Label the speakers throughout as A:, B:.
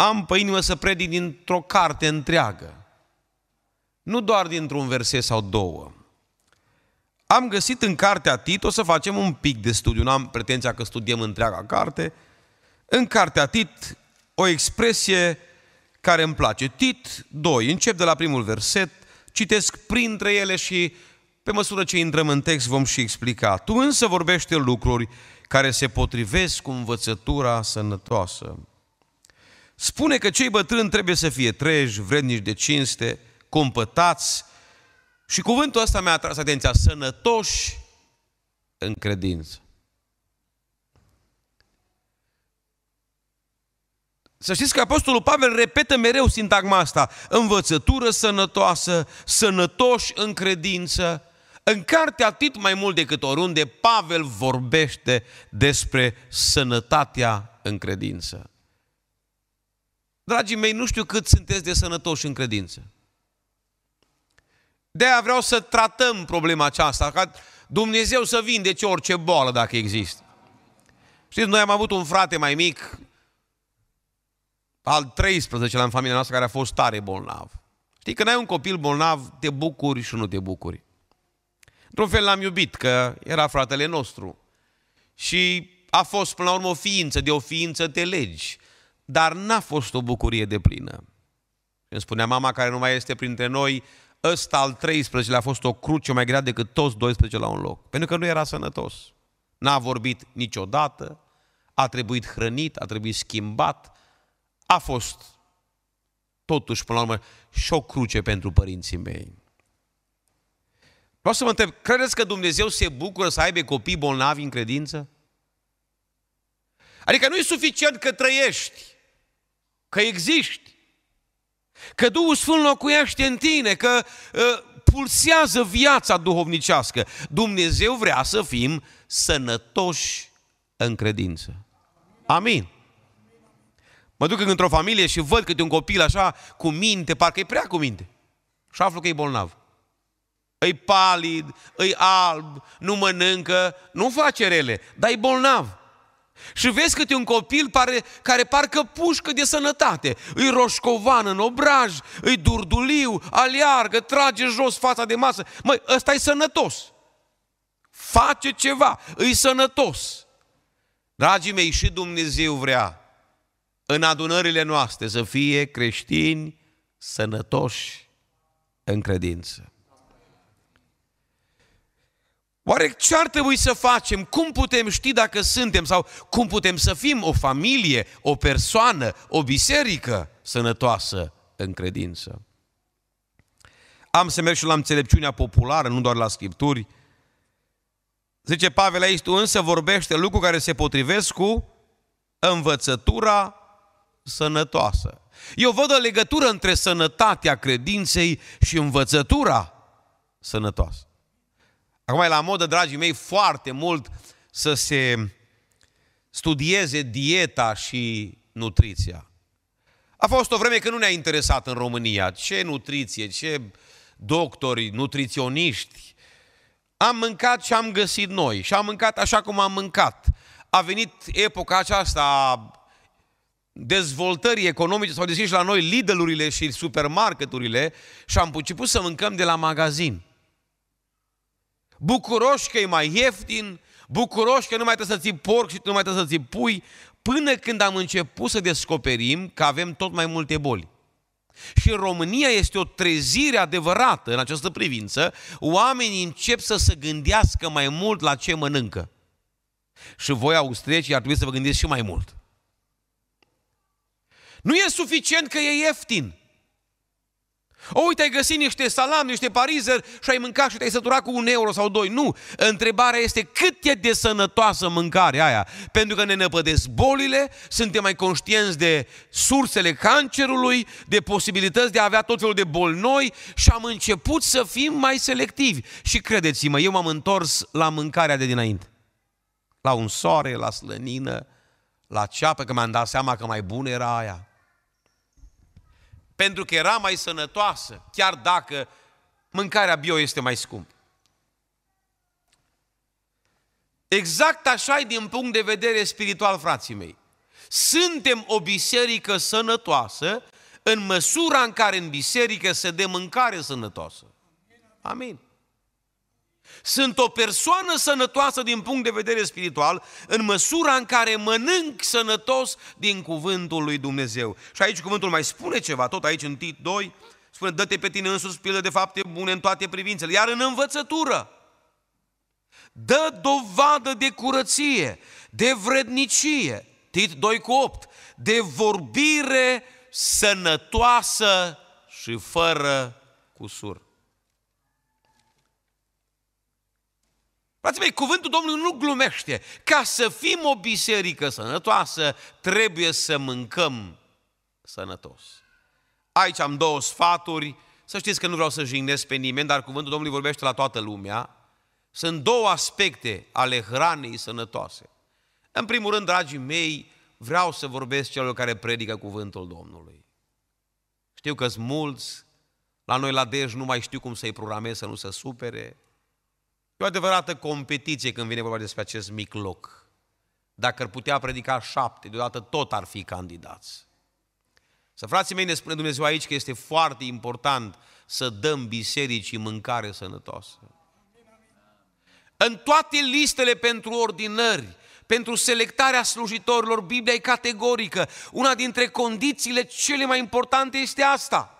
A: Am pe inimă să predic dintr-o carte întreagă, nu doar dintr-un verset sau două. Am găsit în cartea Tit, o să facem un pic de studiu, nu am pretenția că studiem întreaga carte, în cartea Tit o expresie care îmi place. Tit 2, încep de la primul verset, citesc printre ele și pe măsură ce intrăm în text vom și explica. Tu însă vorbește lucruri care se potrivesc cu învățătura sănătoasă. Spune că cei bătrâni trebuie să fie treji, vrednici de cinste, compătați. Și cuvântul ăsta mi-a atras atenția, sănătoși în credință. Să știți că Apostolul Pavel repetă mereu sintagma asta, învățătură sănătoasă, sănătoși în credință. În carte atât mai mult decât oriunde, Pavel vorbește despre sănătatea în credință. Dragii mei, nu știu cât sunteți de sănătoși în credință. De-aia vreau să tratăm problema aceasta, ca Dumnezeu să vindece orice boală dacă există. Știți, noi am avut un frate mai mic, al 13-lea în familia noastră, care a fost tare bolnav. Știi, când ai un copil bolnav, te bucuri și nu te bucuri. Într-un fel l-am iubit, că era fratele nostru. Și a fost, până la urmă, o ființă, de o ființă te legi dar n-a fost o bucurie de plină. Îmi spunea mama care nu mai este printre noi, ăsta al 13 a fost o cruce mai grea decât toți 12 la un loc, pentru că nu era sănătos. N-a vorbit niciodată, a trebuit hrănit, a trebuit schimbat, a fost totuși, până la urmă, și o cruce pentru părinții mei. Vreau să mă întreb, credeți că Dumnezeu se bucură să aibă copii bolnavi în credință? Adică nu e suficient că trăiești că existi, că Duhul Sfânt locuiește în tine, că uh, pulsează viața duhovnicească. Dumnezeu vrea să fim sănătoși în credință. Amin. Mă duc într-o familie și văd câte un copil așa cu minte, parcă e prea cu minte. Și aflu că e bolnav. Îi palid, îi alb, nu mănâncă, nu face rele, dar e bolnav. Și vezi câte un copil pare, care parcă pușcă de sănătate. Îi roșcovan în obraj, îi durduliu, aleargă, trage jos fața de masă. Măi, ăsta e sănătos. Face ceva, îi sănătos. Dragii mei, și Dumnezeu vrea în adunările noastre să fie creștini sănătoși în credință. Oare ce ar trebui să facem? Cum putem ști dacă suntem sau cum putem să fim o familie, o persoană, o biserică sănătoasă în credință? Am să merg și la înțelepciunea populară, nu doar la scripturi. Zice Pavel aici, tu însă vorbește lucruri care se potrivesc cu învățătura sănătoasă. Eu văd o legătură între sănătatea credinței și învățătura sănătoasă. Acum e la modă, dragii mei, foarte mult să se studieze dieta și nutriția. A fost o vreme când nu ne-a interesat în România ce nutriție, ce doctori, nutriționiști. Am mâncat și am găsit noi și am mâncat așa cum am mâncat. A venit epoca aceasta a dezvoltării economice, s-au deschis la noi lidl și supermarketurile și am început să mâncăm de la magazin bucuroși că e mai ieftin, bucuroși că nu mai trebuie să ții porc și nu mai trebuie să ții pui, până când am început să descoperim că avem tot mai multe boli. Și în România este o trezire adevărată în această privință, oamenii încep să se gândească mai mult la ce mănâncă. Și voi, austrieci, ar trebui să vă gândiți și mai mult. Nu e suficient că e ieftin. O, uite, ai găsit niște salam, niște parizer și ai mâncat și te-ai săturat cu un euro sau doi. Nu, întrebarea este cât e de sănătoasă mâncarea aia. Pentru că ne năpădesc bolile, suntem mai conștienți de sursele cancerului, de posibilități de a avea tot felul de boli noi și am început să fim mai selectivi. Și credeți-mă, eu m-am întors la mâncarea de dinainte. La un soare, la slănină, la ceapă, că mi-am dat seama că mai bună era aia pentru că era mai sănătoasă, chiar dacă mâncarea bio este mai scumpă. Exact așa e din punct de vedere spiritual, frații mei. Suntem o biserică sănătoasă în măsura în care în biserică se dă mâncare sănătoasă. Amin. Sunt o persoană sănătoasă din punct de vedere spiritual în măsura în care mănânc sănătos din cuvântul lui Dumnezeu. Și aici cuvântul mai spune ceva, tot aici în Tit 2, spune, dă-te pe tine sus pildă de fapte bune în toate privințele, iar în învățătură. Dă dovadă de curăție, de vrednicie, Tit 2 cu 8, de vorbire sănătoasă și fără cusur. Frații mei, cuvântul Domnului nu glumește. Ca să fim o biserică sănătoasă, trebuie să mâncăm sănătos. Aici am două sfaturi. Să știți că nu vreau să jignesc pe nimeni, dar cuvântul Domnului vorbește la toată lumea. Sunt două aspecte ale hranei sănătoase. În primul rând, dragii mei, vreau să vorbesc celor care predică cuvântul Domnului. Știu că sunt mulți, la noi la Dej nu mai știu cum să-i programez să nu se supere, E o adevărată competiție când vine vorba despre acest mic loc. Dacă ar putea predica șapte, deodată tot ar fi candidați. Să frații mei ne spune Dumnezeu aici că este foarte important să dăm bisericii mâncare sănătoasă. În toate listele pentru ordinări, pentru selectarea slujitorilor, Biblia e categorică. Una dintre condițiile cele mai importante este asta –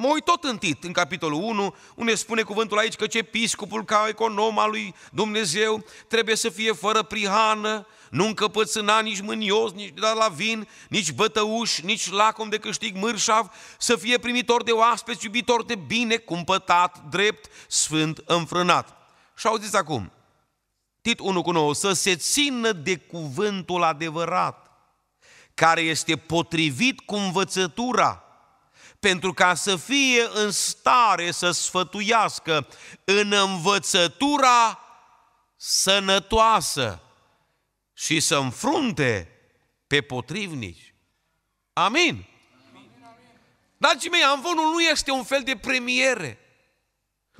A: Mă uit tot în Tit, în capitolul 1, unde spune cuvântul aici că ce episcopul ca econom al lui Dumnezeu trebuie să fie fără prihană, nu încăpățâna nici mânios, nici dat la vin, nici bătăuș, nici lacom de câștig mârșav, să fie primitor de oaspeți, iubitor de bine, cumpătat, drept, sfânt, înfrânat. Și auziți acum, Tit 1 cu 9, să se țină de cuvântul adevărat, care este potrivit cu învățătura, pentru ca să fie în stare să sfătuiască în învățătura sănătoasă și să înfrunte pe potrivnici. Amin. Dragii mei, amvonul nu este un fel de premiere.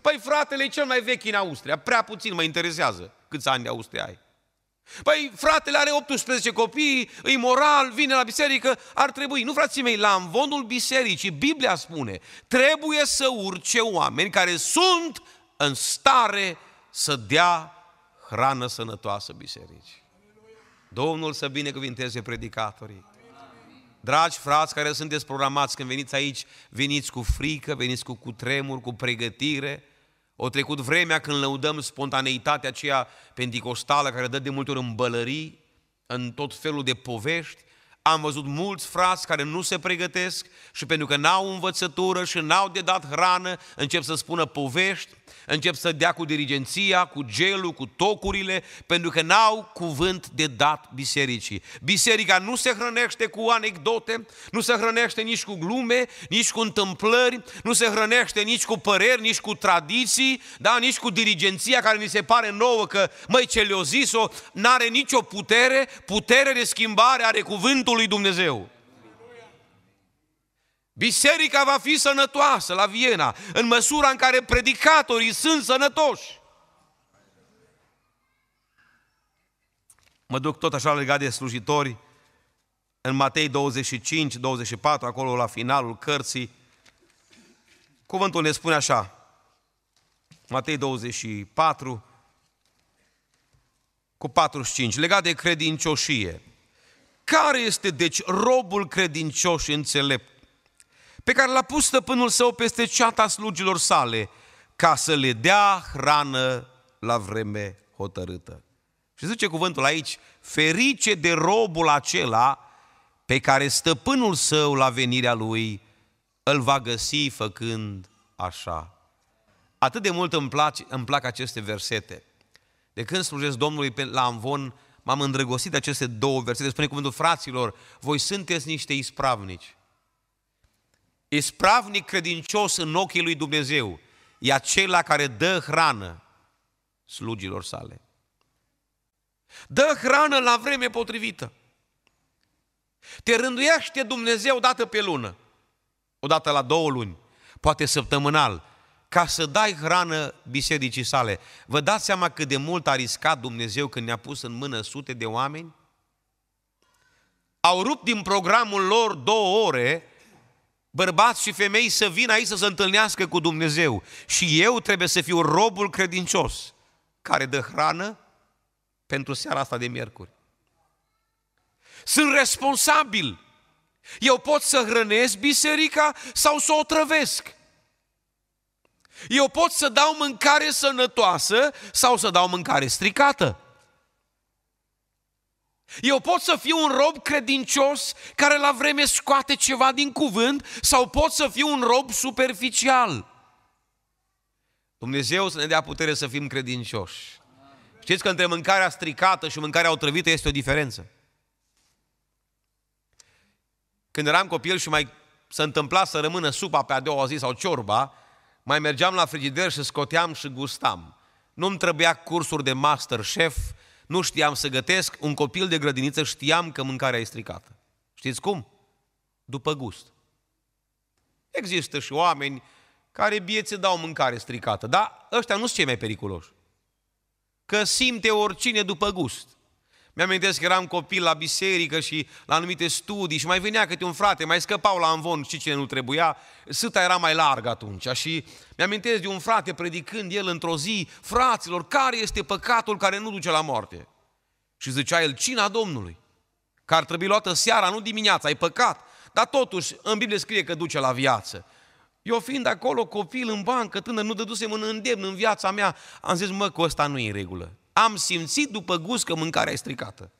A: Păi fratele cel mai vechi în Austria, prea puțin mă interesează câți ani de Austria ai. Păi fratele are 18 copii, îi moral, vine la biserică, ar trebui. Nu, frații mei, la învonul bisericii, Biblia spune, trebuie să urce oameni care sunt în stare să dea hrană sănătoasă bisericii. Domnul să binecuvinteze predicatorii. Dragi frați care sunteți programați, când veniți aici, veniți cu frică, veniți cu cutremur, cu pregătire, o trecut vremea când lăudăm spontaneitatea aceea pentecostală care dă de multe ori în bălării, în tot felul de povești. Am văzut mulți frați care nu se pregătesc și pentru că n-au învățătură și n-au de dat hrană, încep să spună povești încep să dea cu dirigenția, cu gelul, cu tocurile, pentru că n-au cuvânt de dat bisericii. Biserica nu se hrănește cu anecdote, nu se hrănește nici cu glume, nici cu întâmplări, nu se hrănește nici cu păreri, nici cu tradiții, da, nici cu dirigenția care ni se pare nouă că, măi, ce le-o zis-o, n-are nicio putere, putere de schimbare are cuvântul lui Dumnezeu. Biserica va fi sănătoasă la Viena, în măsura în care predicatorii sunt sănătoși. Mă duc tot așa legat de slujitori, în Matei 25, 24, acolo la finalul cărții, cuvântul ne spune așa, Matei 24, cu 45, legat de credincioșie. Care este, deci, robul credincioș înțelept? pe care l-a pus stăpânul său peste ceata slugilor sale, ca să le dea hrană la vreme hotărâtă. Și zice cuvântul aici, ferice de robul acela pe care stăpânul său la venirea lui îl va găsi făcând așa. Atât de mult îmi, place, îmi plac aceste versete. De când slujesc Domnului la Amvon, m-am îndrăgostit de aceste două versete. Spune cuvântul fraților, voi sunteți niște ispravnici. Ispravnic credincios în ochii lui Dumnezeu e acela care dă hrană slugilor sale. Dă hrană la vreme potrivită. Te rânduiește Dumnezeu dată pe lună, o dată la două luni, poate săptămânal, ca să dai hrană bisericii sale. Vă dați seama cât de mult a riscat Dumnezeu când ne-a pus în mână sute de oameni? Au rupt din programul lor două ore bărbați și femei să vină aici să se întâlnească cu Dumnezeu. Și eu trebuie să fiu robul credincios care dă hrană pentru seara asta de miercuri. Sunt responsabil. Eu pot să hrănesc biserica sau să o trăvesc. Eu pot să dau mâncare sănătoasă sau să dau mâncare stricată. Eu pot să fiu un rob credincios care la vreme scoate ceva din cuvânt sau pot să fiu un rob superficial. Dumnezeu să ne dea putere să fim credincioși. Știți că între mâncarea stricată și mâncarea otrăvită este o diferență. Când eram copil și mai se întâmpla să rămână supa pe a doua zi sau ciorba, mai mergeam la frigider și scoteam și gustam. Nu-mi trebuia cursuri de master chef, nu știam să gătesc, un copil de grădiniță știam că mâncarea e stricată. Știți cum? După gust. Există și oameni care biețe dau mâncare stricată, dar ăștia nu sunt cei mai periculoși. Că simte oricine după gust. Mi-amintesc că eram copil la biserică și la anumite studii și mai venea câte un frate, mai scăpau la anvon și ce nu trebuia. Sâta era mai largă atunci și mi-amintesc de un frate predicând el într-o zi, fraților, care este păcatul care nu duce la moarte? Și zicea el, cina Domnului, că ar trebui luată seara, nu dimineața, ai păcat. Dar totuși, în Biblie scrie că duce la viață. Eu fiind acolo copil în bancă, tânăr, nu dădusem în îndemn în viața mea, am zis, mă, că ăsta nu e în regulă am simțit după gust că mâncarea e stricată.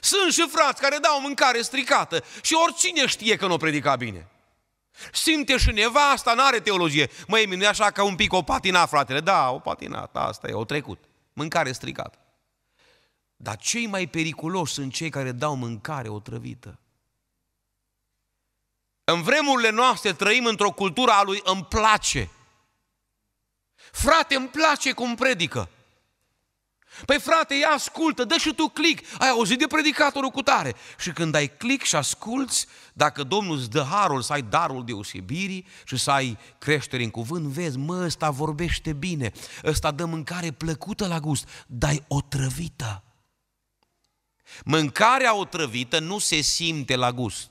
A: Sunt și frați care dau mâncare stricată și oricine știe că nu o predica bine. Simte și nevasta, n-are teologie. Măi, nu așa că un pic o patina, fratele. Da, o patinat, asta e, o trecut. Mâncare stricată. Dar cei mai periculoși sunt cei care dau mâncare otrăvită. În vremurile noastre trăim într-o cultură a lui îmi place. Frate, îmi place cum predică. Păi frate, ia ascultă, dă și tu click. Ai auzit de predicatorul cu tare. Și când ai click și asculți, dacă Domnul îți dă harul să ai darul deosebirii și să ai creștere în cuvânt, vezi, mă, ăsta vorbește bine, ăsta dă mâncare plăcută la gust, dai o otrăvită. Mâncarea otrăvită nu se simte la gust.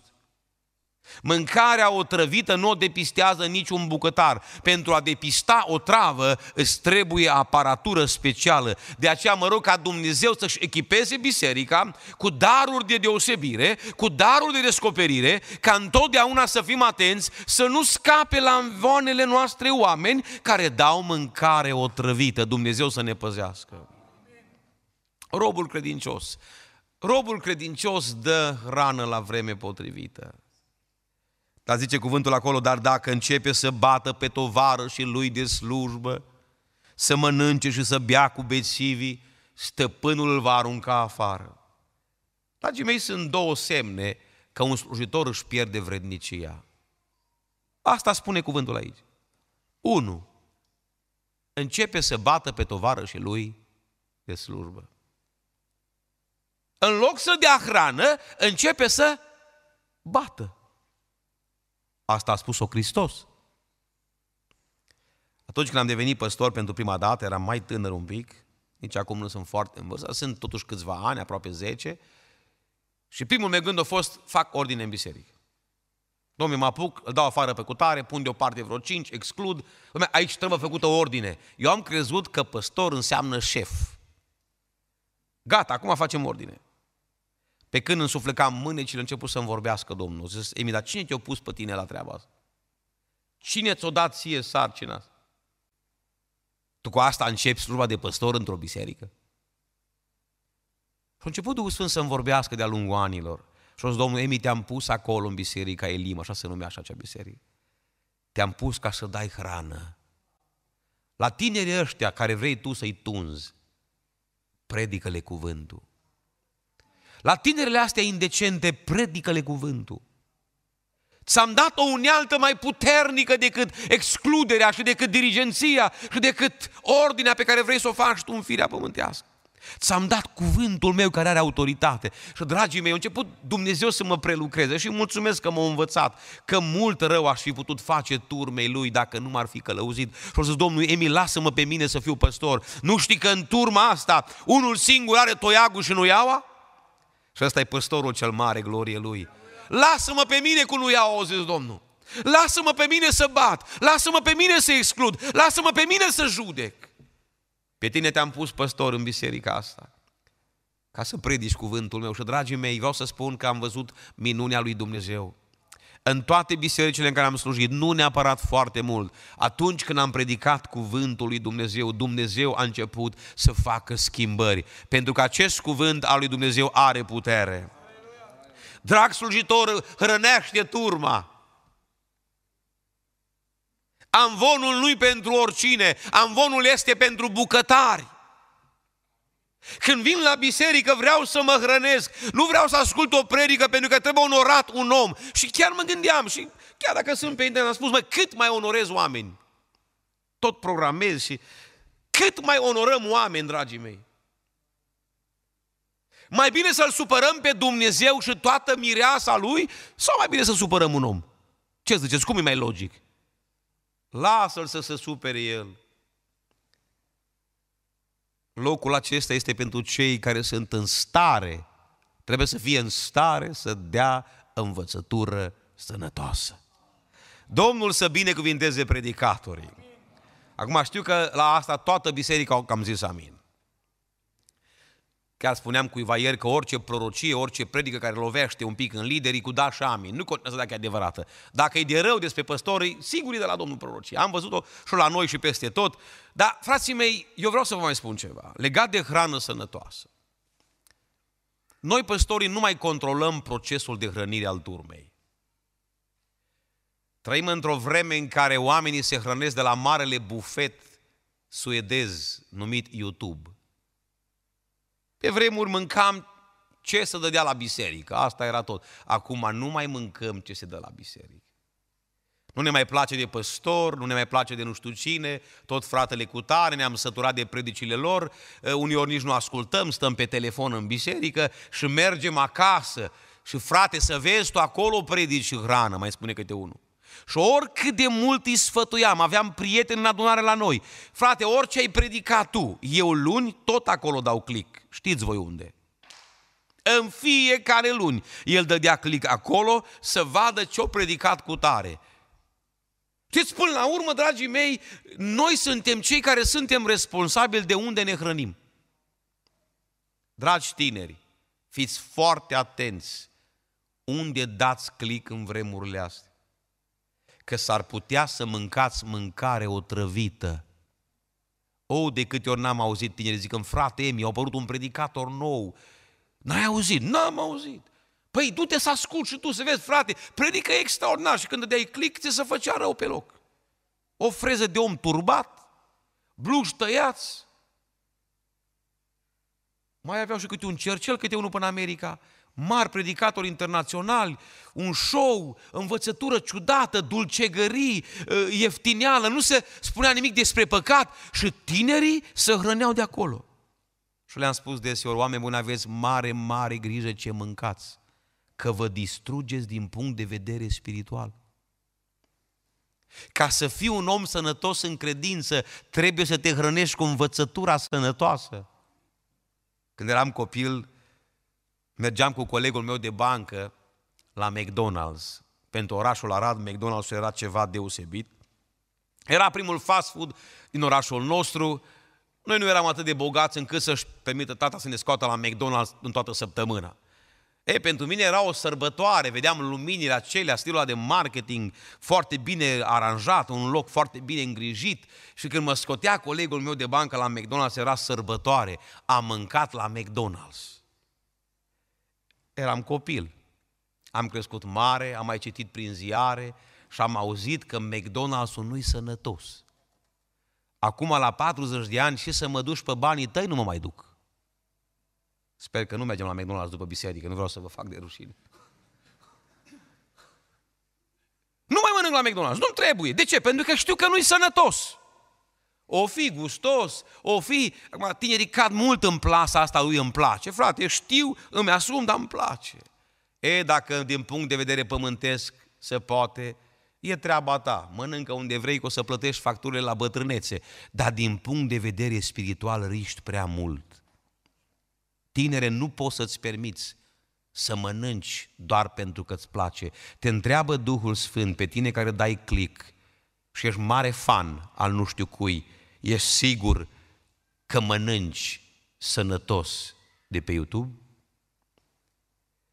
A: Mâncarea otrăvită nu o depistează niciun bucătar. Pentru a depista o travă îți trebuie aparatură specială. De aceea mă rog ca Dumnezeu să-și echipeze biserica cu daruri de deosebire, cu daruri de descoperire, ca întotdeauna să fim atenți, să nu scape la învoanele noastre oameni care dau mâncare otrăvită. Dumnezeu să ne păzească. Robul credincios. Robul credincios dă rană la vreme potrivită. Dar zice cuvântul acolo, dar dacă începe să bată pe tovară și lui de slujbă, să mănânce și să bea cu bețivii, stăpânul îl va arunca afară. Dragii mei, sunt două semne că un slujitor își pierde vrednicia. Asta spune cuvântul aici. Unu, Începe să bată pe tovară și lui de slujbă. În loc să dea hrană, începe să bată. Asta a spus-o Hristos. Atunci când am devenit păstor pentru prima dată, eram mai tânăr un pic, nici acum nu sunt foarte în vârstă, sunt totuși câțiva ani, aproape 10, și primul meu gând a fost, fac ordine în biserică. Domnul mă apuc, îl dau afară pe cutare, pun deoparte vreo cinci, exclud. Dom'le, aici trebuie făcută o ordine. Eu am crezut că păstor înseamnă șef. Gata, acum facem ordine. Pe când însuflecam mânecile, a început să-mi vorbească Domnul. Zis, Emi, dar cine te-a pus pe tine la treaba asta? Cine ți-o dat ție sarcina asta? Tu cu asta începi slujba de păstor într-o biserică? Și a început Duhul Sfânt să-mi vorbească de-a lungul anilor. Și a zis, Domnul, Emi, te-am pus acolo în biserica Elim, așa se numea așa acea biserică. Te-am pus ca să dai hrană. La tinerii ăștia care vrei tu să-i tunzi, predică-le cuvântul. La tinerile astea indecente, predică-le cuvântul. Ți-am dat o unealtă mai puternică decât excluderea și decât dirigenția și decât ordinea pe care vrei să o faci tu în firea pământească. Ți-am dat cuvântul meu care are autoritate. Și, dragii mei, a început Dumnezeu să mă prelucreze și mulțumesc că m-a învățat că mult rău aș fi putut face turmei lui dacă nu m-ar fi călăuzit. Și o zis, Domnul, Emil, lasă-mă pe mine să fiu păstor. Nu știi că în turma asta unul singur are toiagul și nu iaua? Și ăsta e păstorul cel mare, glorie lui. Lasă-mă pe mine cu lui au zis Domnul. Lasă-mă pe mine să bat, lasă-mă pe mine să exclud, lasă-mă pe mine să judec. Pe tine te-am pus păstor în biserica asta, ca să predici cuvântul meu. Și, dragii mei, vreau să spun că am văzut minunea lui Dumnezeu în toate bisericile în care am slujit, nu neapărat foarte mult, atunci când am predicat cuvântul lui Dumnezeu, Dumnezeu a început să facă schimbări, pentru că acest cuvânt al lui Dumnezeu are putere. Drag slujitor, hrănește turma. Amvonul nu-i pentru oricine, amvonul este pentru bucătari. Când vin la biserică vreau să mă hrănesc, nu vreau să ascult o predică pentru că trebuie onorat un om. Și chiar mă gândeam și chiar dacă sunt pe internet am spus, mă, cât mai onorez oameni? Tot programez și cât mai onorăm oameni, dragii mei? Mai bine să-L supărăm pe Dumnezeu și toată mireasa Lui sau mai bine să supărăm un om? Ce ziceți? Cum e mai logic? Lasă-L să se supere El. Locul acesta este pentru cei care sunt în stare, trebuie să fie în stare să dea învățătură sănătoasă. Domnul să binecuvinteze predicatorii. Acum știu că la asta toată biserica, am zis amin. Chiar spuneam cuiva ieri că orice prorocie, orice predică care lovește un pic în liderii cu da și amin, nu contează dacă e adevărată. Dacă e de rău despre păstorii, sigur e de la Domnul prorocie. Am văzut-o și la noi și peste tot. Dar, frații mei, eu vreau să vă mai spun ceva. Legat de hrană sănătoasă. Noi, păstorii, nu mai controlăm procesul de hrănire al turmei. Trăim într-o vreme în care oamenii se hrănesc de la marele bufet suedez numit YouTube – pe vremuri mâncam ce se dădea la biserică, asta era tot. Acum nu mai mâncăm ce se dă la biserică. Nu ne mai place de păstor, nu ne mai place de nu știu cine, tot fratele cu tare, ne-am săturat de predicile lor, ă, uneori nici nu ascultăm, stăm pe telefon în biserică și mergem acasă. Și frate, să vezi tu acolo predici și hrană, mai spune câte unul. Și oricât de mult îi sfătuiam, aveam prieteni în adunare la noi. Frate, orice ai predicat tu, eu luni tot acolo dau click. Știți voi unde. În fiecare luni el dădea click acolo să vadă ce-o predicat cu tare. Știți, până la urmă, dragii mei, noi suntem cei care suntem responsabili de unde ne hrănim. Dragi tineri, fiți foarte atenți unde dați click în vremurile astea că s-ar putea să mâncați mâncare otrăvită. O, de câte ori n-am auzit tineri zicând, frate, mi a apărut un predicator nou. N-ai auzit? N-am auzit. Păi du-te să ascult și tu să vezi, frate, predică extraordinar și când dai click, ți se făcea rău pe loc. O freză de om turbat, blugi tăiați, mai aveau și câte un cercel, câte unul până America, mari predicatori internaționali, un show, învățătură ciudată, dulcegării, eh, ieftineală, nu se spunea nimic despre păcat și tinerii se hrăneau de acolo. Și le-am spus deseori, oameni buni, aveți mare, mare grijă ce mâncați, că vă distrugeți din punct de vedere spiritual. Ca să fii un om sănătos în credință, trebuie să te hrănești cu învățătura sănătoasă. Când eram copil, Mergeam cu colegul meu de bancă la McDonald's. Pentru orașul Arad, McDonald's era ceva deosebit. Era primul fast food din orașul nostru. Noi nu eram atât de bogați încât să-și permită tata să ne scoată la McDonald's în toată săptămâna. E, pentru mine era o sărbătoare, vedeam luminile acelea, stilul de marketing foarte bine aranjat, un loc foarte bine îngrijit și când mă scotea colegul meu de bancă la McDonald's era sărbătoare, am mâncat la McDonald's eram copil. Am crescut mare, am mai citit prin ziare și am auzit că McDonald's-ul nu-i sănătos. Acum, la 40 de ani, și să mă duci pe banii tăi, nu mă mai duc. Sper că nu mergem la McDonald's după biserică, nu vreau să vă fac de rușine. Nu mai mănânc la McDonald's, nu-mi trebuie. De ce? Pentru că știu că nu-i sănătos. O fi gustos, o fi... Acum, tinerii cad mult în plasa asta lui îmi place. Frate, știu, îmi asum, dar îmi place. E, dacă din punct de vedere pământesc se poate, e treaba ta. Mănâncă unde vrei că o să plătești facturile la bătrânețe. Dar din punct de vedere spiritual riști prea mult. Tinere, nu poți să-ți permiți să mănânci doar pentru că îți place. Te întreabă Duhul Sfânt pe tine care dai click și ești mare fan al nu știu cui, ești sigur că mănânci sănătos de pe YouTube?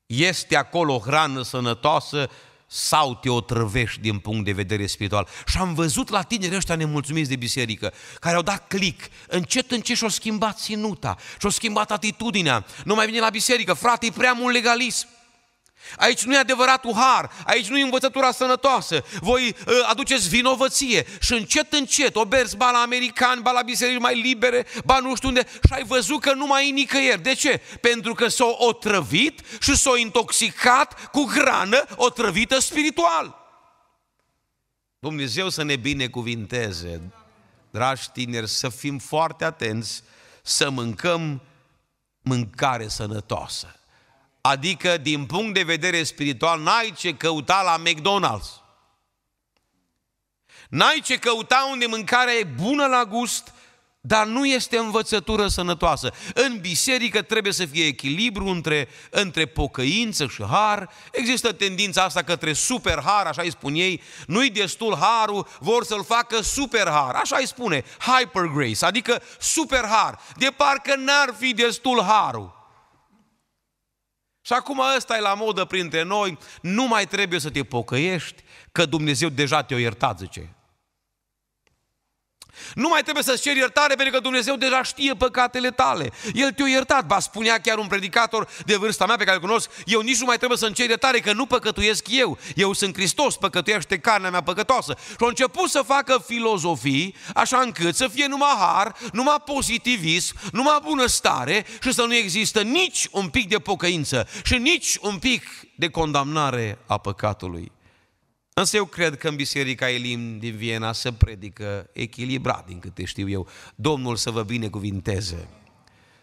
A: Este acolo hrană sănătoasă sau te otrăvești din punct de vedere spiritual. Și am văzut la tineri ăștia nemulțumiți de biserică, care au dat click, încet, încet și-au schimbat ținuta, și-au schimbat atitudinea. Nu mai vine la biserică, frate, e prea mult legalism. Aici nu e adevăratul har, aici nu e învățătura sănătoasă. Voi uh, aduceți vinovăție și încet, încet, oberți bani la americani, bani la biserici mai libere, bani nu știu unde și ai văzut că nu mai e nicăieri. De ce? Pentru că s-au otrăvit și s-au intoxicat cu grană otrăvită spiritual. Dumnezeu să ne binecuvinteze, dragi tineri, să fim foarte atenți, să mâncăm mâncare sănătoasă. Adică, din punct de vedere spiritual, n-ai ce căuta la McDonald's. N-ai ce căuta unde mâncarea e bună la gust, dar nu este învățătură sănătoasă. În biserică trebuie să fie echilibru între, între pocăință și har. Există tendința asta către super har, așa îi spun ei. Nu-i destul harul, vor să-l facă super har. Așa îi spune, hyper grace, adică super har. De parcă n-ar fi destul harul. Și acum ăsta e la modă printre noi, nu mai trebuie să te pocăiești, că Dumnezeu deja te-a iertat, zice. Nu mai trebuie să-ți ceri iertare pentru că Dumnezeu deja știe păcatele tale. El te-a iertat. Ba, spunea chiar un predicator de vârsta mea pe care îl cunosc, eu nici nu mai trebuie să-mi ceri iertare că nu păcătuiesc eu. Eu sunt Hristos, păcătuiește carnea mea păcătoasă. Și a început să facă filozofii așa încât să fie numai har, numai pozitivism, numai bunăstare și să nu există nici un pic de pocăință și nici un pic de condamnare a păcatului. Însă eu cred că în Biserica Elim din Viena se predică echilibrat, din câte știu eu. Domnul să vă binecuvinteze.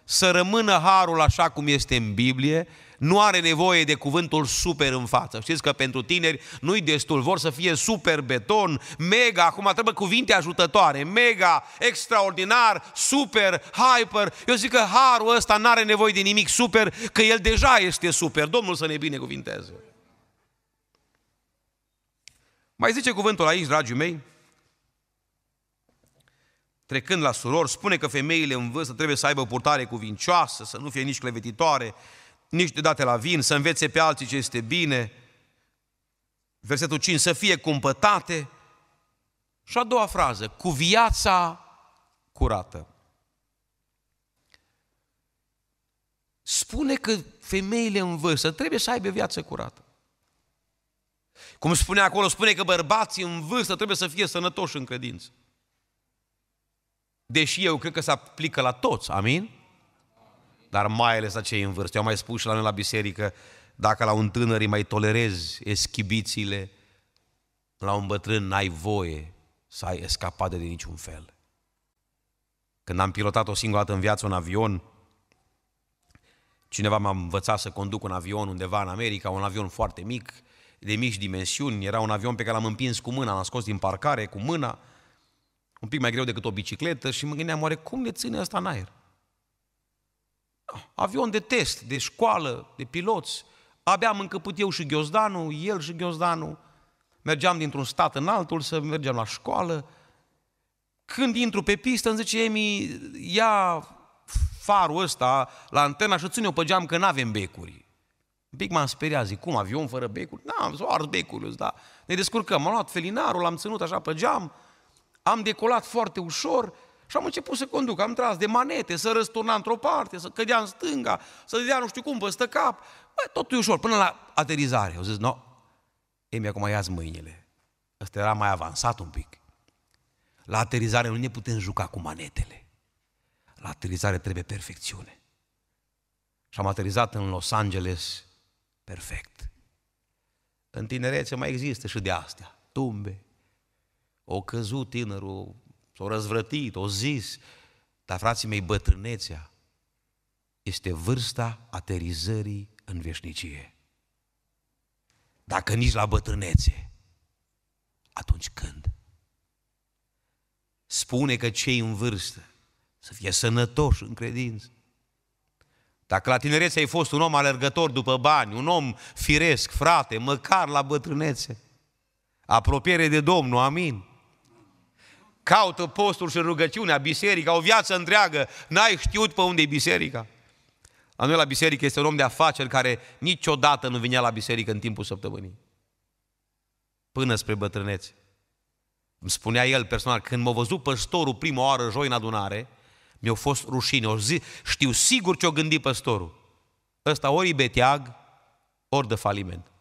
A: Să rămână harul așa cum este în Biblie, nu are nevoie de cuvântul super în față. Știți că pentru tineri nu-i destul, vor să fie super beton, mega, acum trebuie cuvinte ajutătoare, mega, extraordinar, super, hyper. Eu zic că harul ăsta nu are nevoie de nimic super, că el deja este super. Domnul să ne binecuvinteze. Mai zice cuvântul aici, dragii mei, trecând la surori, spune că femeile în vârstă trebuie să aibă purtare cuvincioasă, să nu fie nici clevetitoare, nici de date la vin, să învețe pe alții ce este bine. Versetul 5, să fie cumpătate. Și a doua frază, cu viața curată. Spune că femeile în vârstă trebuie să aibă viață curată. Cum spune acolo, spune că bărbații în vârstă trebuie să fie sănătoși în credință. Deși eu cred că se aplică la toți, amin? Dar mai ales la cei în vârstă. Eu am mai spus și la noi la biserică, dacă la un tânăr îi mai tolerezi eschibițiile, la un bătrân n-ai voie să ai escapade de niciun fel. Când am pilotat o singură dată în viață un avion, cineva m-a învățat să conduc un avion undeva în America, un avion foarte mic, de mici dimensiuni, era un avion pe care l-am împins cu mâna, l-am scos din parcare cu mâna, un pic mai greu decât o bicicletă și mă gândeam, oare cum le ține asta în aer? Avion de test, de școală, de piloți, abia am încăput eu și Ghiozdanul, el și Ghiozdanul, mergeam dintr-un stat în altul să mergem la școală, când intru pe pistă, îmi zice Emi, ia farul ăsta la antena și ține-o pe geam că nu avem becuri. Un pic m-am speriat, zic, cum, avion fără becul? Da, am zis, ars becul, da. Ne descurcăm, am luat felinarul, l-am ținut așa pe geam, am decolat foarte ușor și am început să conduc. Am tras de manete, să răsturna într-o parte, să cădea în stânga, să dea nu știu cum peste cap. Bă, totul e ușor, până la aterizare. Au zis, no, Emi, acum ia mâinile. Ăsta era mai avansat un pic. La aterizare nu ne putem juca cu manetele. La aterizare trebuie perfecțiune. Și am aterizat în Los Angeles perfect. În tinerețe mai există și de astea, tumbe. O căzut tinerul, s-o răzvrătit, o zis. Dar, frații mei, bătrânețea este vârsta aterizării în veșnicie. Dacă nici la bătrânețe, atunci când? Spune că cei în vârstă să fie sănătoși în credință, dacă la tinerețe ai fost un om alergător după bani, un om firesc, frate, măcar la bătrânețe, apropiere de Domnul, amin. Caută postul și rugăciunea, biserica, o viață întreagă, n-ai știut pe unde e biserica. La noi la biserică este un om de afaceri care niciodată nu vinea la biserică în timpul săptămânii. Până spre bătrânețe. Îmi spunea el personal, când m-a văzut păstorul prima oară joi în adunare, mi-a fost rușine, o zi, știu sigur ce-o gândi păstorul. Ăsta ori e beteag, ori de faliment.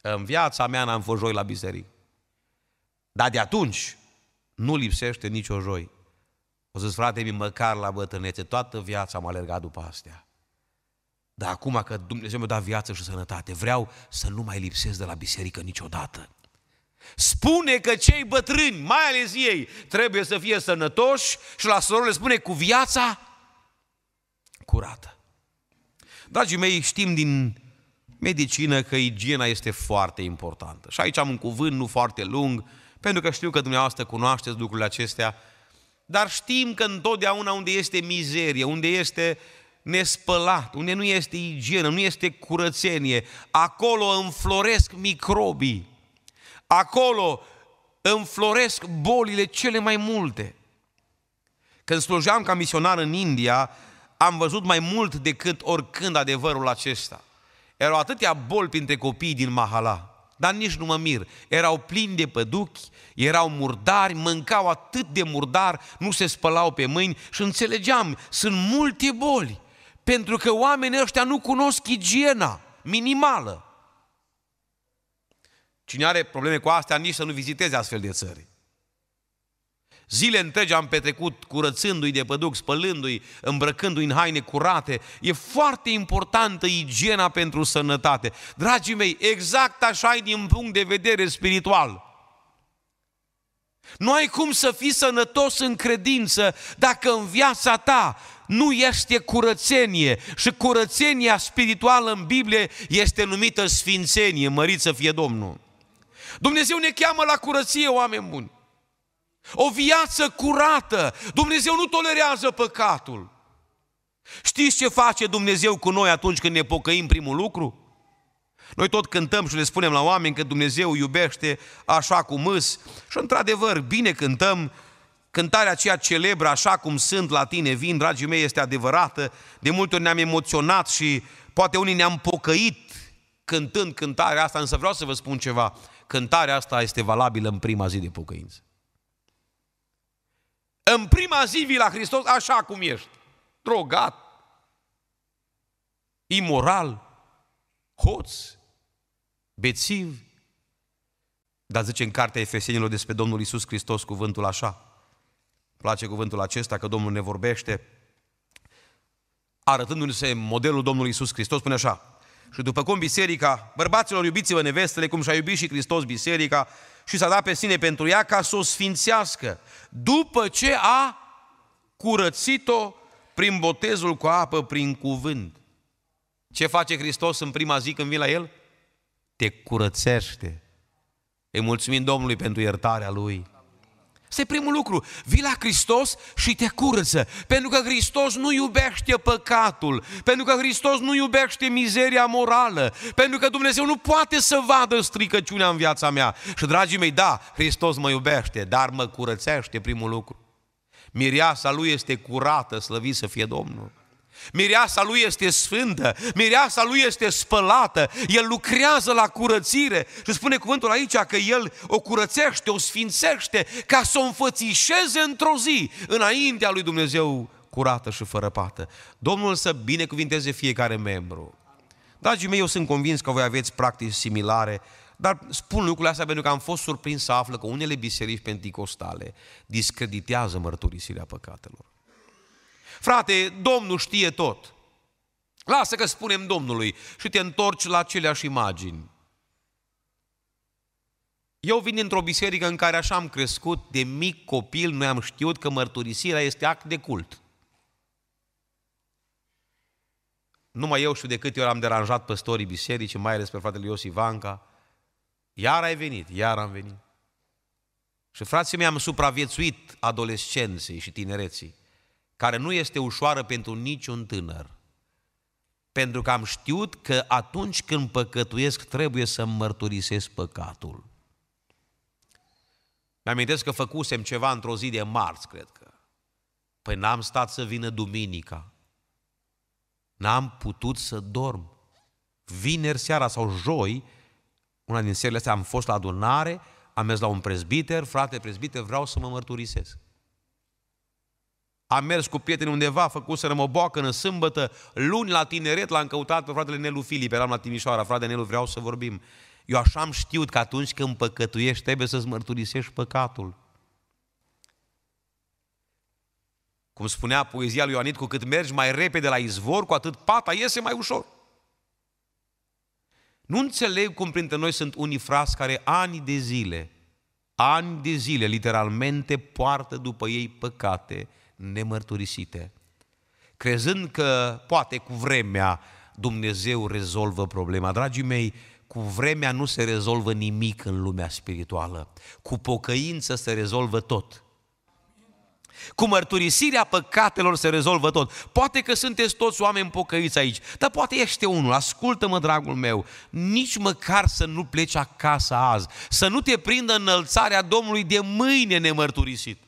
A: În viața mea n-am fost joi la biserică. Dar de atunci nu lipsește nicio joi. O să frate, mi măcar la bătrânețe, toată viața am alergat după astea. Dar acum că Dumnezeu mi-a dat viață și sănătate, vreau să nu mai lipsesc de la biserică niciodată. Spune că cei bătrâni, mai ales ei, trebuie să fie sănătoși și la soror le spune cu viața curată. Dragii mei, știm din medicină că igiena este foarte importantă. Și aici am un cuvânt nu foarte lung, pentru că știu că dumneavoastră cunoașteți lucrurile acestea, dar știm că întotdeauna unde este mizerie, unde este nespălat, unde nu este igienă, nu este curățenie, acolo înfloresc microbii Acolo înfloresc bolile cele mai multe. Când slujeam ca misionar în India, am văzut mai mult decât oricând adevărul acesta. Erau atâtea boli printre copiii din Mahala, dar nici nu mă mir. Erau plini de păduchi, erau murdari, mâncau atât de murdar, nu se spălau pe mâini și înțelegeam, sunt multe boli, pentru că oamenii ăștia nu cunosc igiena minimală. Cine are probleme cu astea, nici să nu viziteze astfel de țări. Zile întregi am petrecut curățându-i de păduc, spălându-i, îmbrăcându-i în haine curate. E foarte importantă igiena pentru sănătate. Dragii mei, exact așa e din punct de vedere spiritual. Nu ai cum să fii sănătos în credință dacă în viața ta nu este curățenie și curățenia spirituală în Biblie este numită sfințenie, mărit să fie Domnul. Dumnezeu ne cheamă la curăție, oameni buni. O viață curată. Dumnezeu nu tolerează păcatul. Știți ce face Dumnezeu cu noi atunci când ne pocăim primul lucru? Noi tot cântăm și le spunem la oameni că Dumnezeu iubește așa cum îs și într-adevăr bine cântăm Cântarea aceea celebră, așa cum sunt la tine vin, dragii mei, este adevărată. De multe ori ne-am emoționat și poate unii ne-am pocăit cântând cântarea asta, însă vreau să vă spun ceva cântarea asta este valabilă în prima zi de pocăință. În prima zi vii la Hristos așa cum ești. Drogat, imoral, hoț, bețiv. Dar zice în cartea Efesenilor despre Domnul Isus Hristos cuvântul așa. Place cuvântul acesta că Domnul ne vorbește arătându-ne modelul Domnului Isus Hristos, spune așa, și după cum biserica, bărbaților iubiți-vă nevestele, cum și-a iubit și Hristos biserica și s-a dat pe sine pentru ea ca să o sfințească, după ce a curățit-o prin botezul cu apă, prin cuvânt. Ce face Hristos în prima zi când vii la El? Te curățește. Îi mulțumim Domnului pentru iertarea Lui. Asta e primul lucru. Vii la Hristos și te curăță. Pentru că Hristos nu iubește păcatul. Pentru că Hristos nu iubește mizeria morală. Pentru că Dumnezeu nu poate să vadă stricăciunea în viața mea. Și, dragii mei, da, Hristos mă iubește, dar mă curățește primul lucru. Mireasa lui este curată, slăvit să fie Domnul. Mireasa lui este sfântă, mireasa lui este spălată, el lucrează la curățire și spune cuvântul aici că el o curățește, o sfințește ca să o înfățișeze într-o zi înaintea lui Dumnezeu curată și fără pată. Domnul să binecuvinteze fiecare membru. Dragii mei, eu sunt convins că voi aveți practici similare, dar spun lucrurile astea pentru că am fost surprins să află că unele biserici pentecostale discreditează mărturisirea păcatelor. Frate, Domnul știe tot. Lasă că spunem Domnului și te întorci la aceleași imagini. Eu vin dintr-o biserică în care așa am crescut, de mic copil, noi am știut că mărturisirea este act de cult. Numai eu știu de câte ori am deranjat păstorii bisericii, mai ales pe fratele Iosif Vanca. Iar ai venit, iar am venit. Și frații mei, am supraviețuit adolescenței și tinereții care nu este ușoară pentru niciun tânăr. Pentru că am știut că atunci când păcătuiesc trebuie să mărturisesc păcatul. Mi-amintesc că făcusem ceva într-o zi de marți, cred că. Păi n-am stat să vină duminica. N-am putut să dorm. Vineri seara sau joi, una din serile astea am fost la adunare, am mers la un prezbiter, frate prezbiter, vreau să mă mărturisesc. A mers cu prieteni undeva, făcut să o boacă în sâmbătă, luni la tineret l-am căutat pe fratele Nelu Filip, eram la Timișoara, frate Nelu, vreau să vorbim. Eu așa am știut că atunci când păcătuiești, trebuie să-ți mărturisești păcatul. Cum spunea poezia lui Ioanit, cu cât mergi mai repede la izvor, cu atât pata iese mai ușor. Nu înțeleg cum printre noi sunt unii frați care ani de zile, ani de zile, literalmente, poartă după ei păcate, nemărturisite, crezând că poate cu vremea Dumnezeu rezolvă problema. Dragii mei, cu vremea nu se rezolvă nimic în lumea spirituală. Cu pocăință se rezolvă tot. Cu mărturisirea păcatelor se rezolvă tot. Poate că sunteți toți oameni pocăiți aici, dar poate ești unul. Ascultă-mă, dragul meu, nici măcar să nu pleci acasă azi, să nu te prindă înălțarea Domnului de mâine nemărturisit.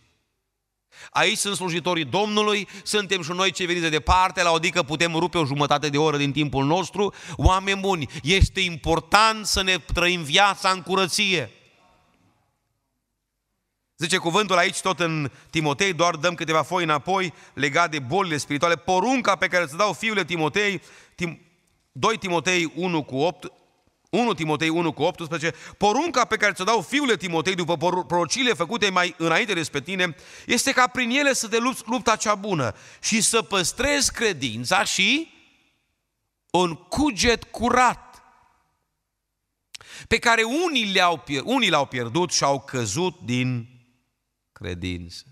A: Aici sunt slujitorii Domnului, suntem și noi cei veniți de departe, la odică putem rupe o jumătate de oră din timpul nostru. Oameni buni, este important să ne trăim viața în curăție. Zice cuvântul aici tot în Timotei, doar dăm câteva foi înapoi legat de bolile spirituale. Porunca pe care îți dau fiule Timotei, Tim, 2 Timotei 1 cu 8, 1 Timotei 1 cu 18, porunca pe care ți-o dau fiule Timotei după porocile făcute mai înainte despre tine, este ca prin ele să te lupți lupta cea bună și să păstrezi credința și un cuget curat pe care unii, le-au, unii l-au pierdut și au căzut din credință.